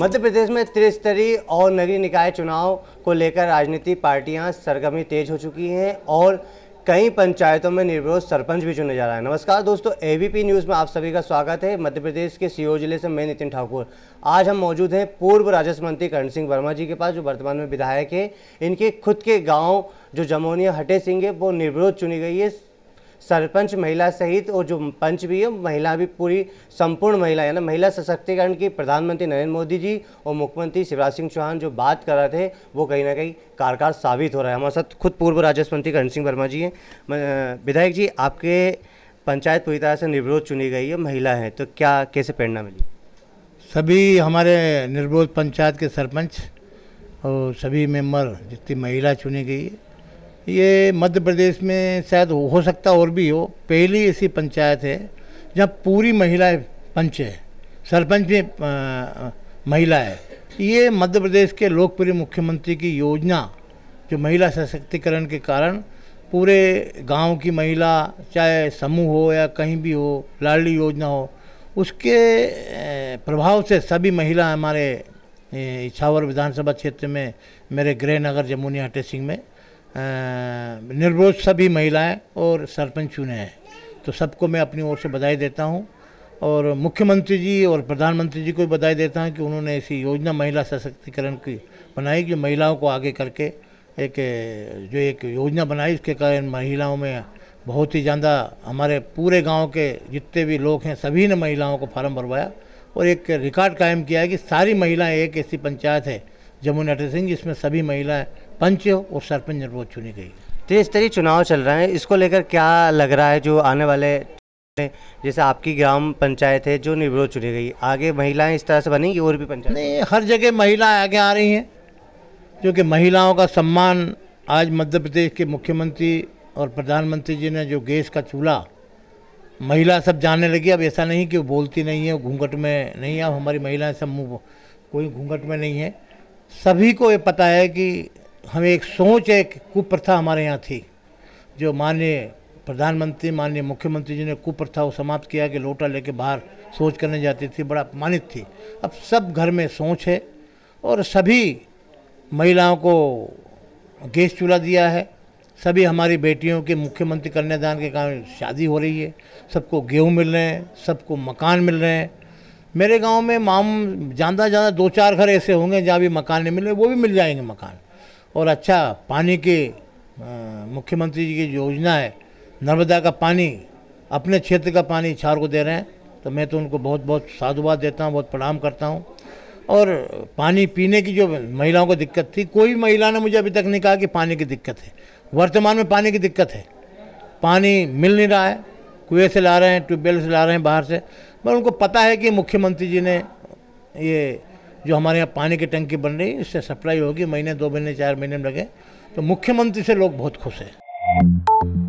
मध्य प्रदेश में त्रिस्तरीय और नगरीय निकाय चुनाव को लेकर राजनीतिक पार्टियां सरगर्मी तेज हो चुकी हैं और कई पंचायतों में निर्विरोध सरपंच भी चुने जा रहा है नमस्कार दोस्तों ए न्यूज़ में आप सभी का स्वागत है मध्य प्रदेश के सीओ जिले से मैं नितिन ठाकुर आज हम मौजूद हैं पूर्व राजस्व मंत्री करण सिंह वर्मा जी के पास जो वर्तमान में विधायक हैं इनके खुद के गाँव जो जमोनिया हटे सिंह है वो निर्विरोध चुनी गई है सरपंच महिला सहित और जो पंच भी है महिला भी पूरी संपूर्ण महिला यानी महिला सशक्तिकरण की प्रधानमंत्री नरेंद्र मोदी जी और मुख्यमंत्री शिवराज सिंह चौहान जो बात कर रहे थे वो कहीं ना कहीं कारगर साबित हो रहा है हमारे साथ खुद पूर्व राजस्व मंत्री करण सिंह वर्मा जी हैं विधायक जी आपके पंचायत पूरी तरह से निर्विरोध चुनी गई है महिला हैं तो क्या कैसे प्रेरणा मिली सभी हमारे निर्विरोध पंचायत के सरपंच और सभी मेम्बर जितनी महिला चुनी गई है ये मध्य प्रदेश में शायद हो सकता और भी हो पहली ऐसी पंचायत है जहाँ पूरी महिला पंच है सरपंच भी महिला है ये मध्य प्रदेश के लोकप्रिय मुख्यमंत्री की योजना जो महिला सशक्तिकरण के कारण पूरे गांव की महिला चाहे समूह हो या कहीं भी हो लाडली योजना हो उसके प्रभाव से सभी महिला हमारे इछावर विधानसभा क्षेत्र में मेरे गृहनगर हटे सिंह में निर्बोध सभी महिलाएं और सरपंच चुने हैं तो सबको मैं अपनी ओर से बधाई देता हूं और मुख्यमंत्री जी और प्रधानमंत्री जी को भी बधाई देता हूं कि उन्होंने ऐसी योजना महिला सशक्तिकरण की बनाई जो महिलाओं को आगे करके एक जो एक योजना बनाई उसके कारण महिलाओं में बहुत ही ज़्यादा हमारे पूरे गांव के जितने भी लोग हैं सभी ने महिलाओं को फार्म भरवाया और एक रिकॉर्ड कायम किया है कि सारी महिलाएं एक ऐसी पंचायत है जमुना सिंह इसमें सभी महिला पंच और सरपंच निर्वोध चुनी गई त्रिस्तरीय तो चुनाव चल रहे हैं इसको लेकर क्या लग रहा है जो आने वाले जैसे आपकी ग्राम पंचायत है जो निर्विरोध चुनी गई आगे महिलाएं इस तरह से बनेंगी और भी पंचायत नहीं हर जगह महिलाएं आगे आ रही हैं क्योंकि महिलाओं का सम्मान आज मध्य प्रदेश के मुख्यमंत्री और प्रधानमंत्री जी ने जो गैस का चूल्हा महिला सब जानने लगी अब ऐसा नहीं कि वो बोलती नहीं है घूंघट में नहीं है अब हमारी महिलाएं सब मुँह कोई घूंघट में नहीं है सभी को ये पता है कि हमें एक सोच एक कुप्रथा हमारे यहाँ थी जो माननीय प्रधानमंत्री माननीय मुख्यमंत्री जी ने कुप्रथा को समाप्त किया कि लोटा लेके बाहर सोच करने जाती थी बड़ा अपमानित थी अब सब घर में सोच है और सभी महिलाओं को गैस चूल्हा दिया है सभी हमारी बेटियों के मुख्यमंत्री कन्यादान के कारण शादी हो रही है सबको गेहूँ मिल रहे हैं सबको मकान मिल रहे हैं मेरे गांव में माम ज़्यादा ज़्यादा दो चार घर ऐसे होंगे जहाँ भी मकान नहीं मिले वो भी मिल जाएंगे मकान और अच्छा पानी की मुख्यमंत्री जी की योजना है नर्मदा का पानी अपने क्षेत्र का पानी इछार को दे रहे हैं तो मैं तो उनको बहुत बहुत साधुवाद देता हूँ बहुत प्रणाम करता हूँ और पानी पीने की जो महिलाओं को दिक्कत थी कोई महिला ने मुझे अभी तक नहीं कहा कि पानी की दिक्कत है वर्तमान में पानी की दिक्कत है पानी मिल नहीं रहा है कुएँ से ला रहे हैं ट्यूबवेल से ला रहे हैं बाहर से मगर उनको पता है कि मुख्यमंत्री जी ने ये जो हमारे यहाँ पानी की टंकी बन रही इससे सप्लाई होगी महीने दो महीने चार महीने में लगे तो मुख्यमंत्री से लोग बहुत खुश हैं